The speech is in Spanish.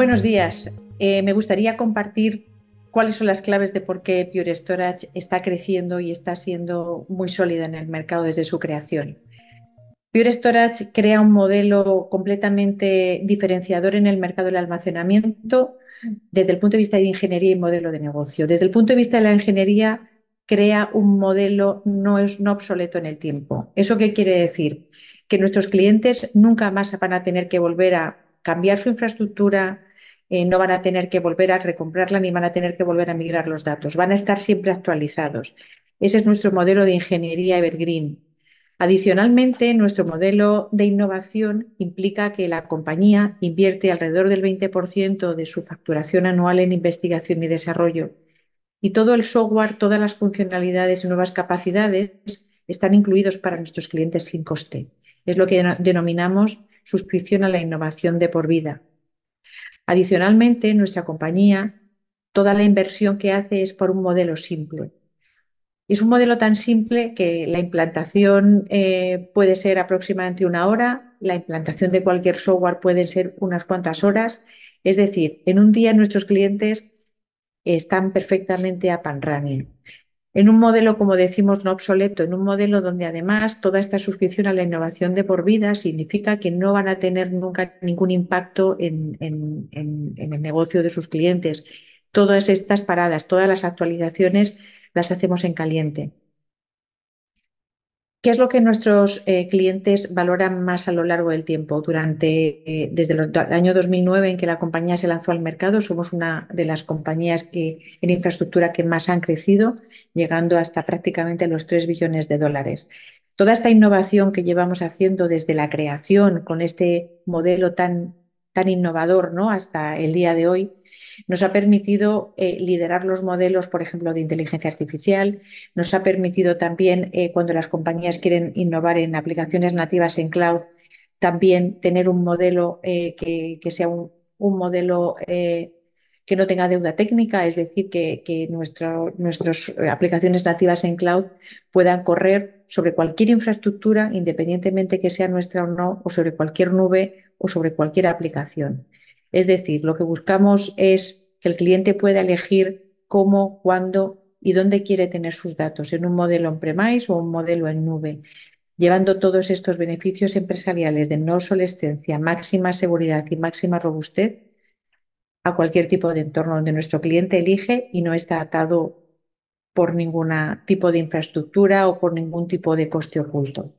Buenos días. Eh, me gustaría compartir cuáles son las claves de por qué Pure Storage está creciendo y está siendo muy sólida en el mercado desde su creación. Pure Storage crea un modelo completamente diferenciador en el mercado del almacenamiento desde el punto de vista de ingeniería y modelo de negocio. Desde el punto de vista de la ingeniería, crea un modelo no, es, no obsoleto en el tiempo. ¿Eso qué quiere decir? Que nuestros clientes nunca más van a tener que volver a cambiar su infraestructura, eh, no van a tener que volver a recomprarla ni van a tener que volver a migrar los datos, van a estar siempre actualizados. Ese es nuestro modelo de ingeniería Evergreen. Adicionalmente, nuestro modelo de innovación implica que la compañía invierte alrededor del 20% de su facturación anual en investigación y desarrollo. Y todo el software, todas las funcionalidades y nuevas capacidades están incluidos para nuestros clientes sin coste. Es lo que denominamos suscripción a la innovación de por vida. Adicionalmente, nuestra compañía, toda la inversión que hace es por un modelo simple. Es un modelo tan simple que la implantación eh, puede ser aproximadamente una hora, la implantación de cualquier software puede ser unas cuantas horas. Es decir, en un día nuestros clientes están perfectamente a pan running en un modelo, como decimos, no obsoleto, en un modelo donde además toda esta suscripción a la innovación de por vida significa que no van a tener nunca ningún impacto en, el negocio de sus clientes. Todas estas paradas, todas las actualizaciones las hacemos en caliente. ¿Qué es lo que nuestros eh, clientes valoran más a lo largo del tiempo? Durante, eh, desde el año 2009 en que la compañía se lanzó al mercado, somos una de las compañías que, en infraestructura que más han crecido, llegando hasta prácticamente los 3 billones de dólares. Toda esta innovación que llevamos haciendo desde la creación con este modelo tan, tan innovador ¿no? hasta el día de hoy, nos ha permitido eh, liderar los modelos, por ejemplo, de inteligencia artificial, nos ha permitido también, eh, cuando las compañías quieren innovar en aplicaciones nativas en cloud, también tener un modelo eh, que, sea un, modelo que no tenga deuda técnica, es decir, que, que nuestras aplicaciones nativas en cloud puedan correr sobre cualquier infraestructura, independientemente que sea nuestra o no, o sobre cualquier nube o sobre cualquier aplicación. Es decir, lo que buscamos es que el cliente pueda elegir cómo, cuándo y dónde quiere tener sus datos, en un modelo on-premise o un modelo en nube, llevando todos estos beneficios empresariales de no obsolescencia, máxima seguridad y máxima robustez a cualquier tipo de entorno donde nuestro cliente elige y no está atado por ningún tipo de infraestructura o por ningún tipo de coste oculto.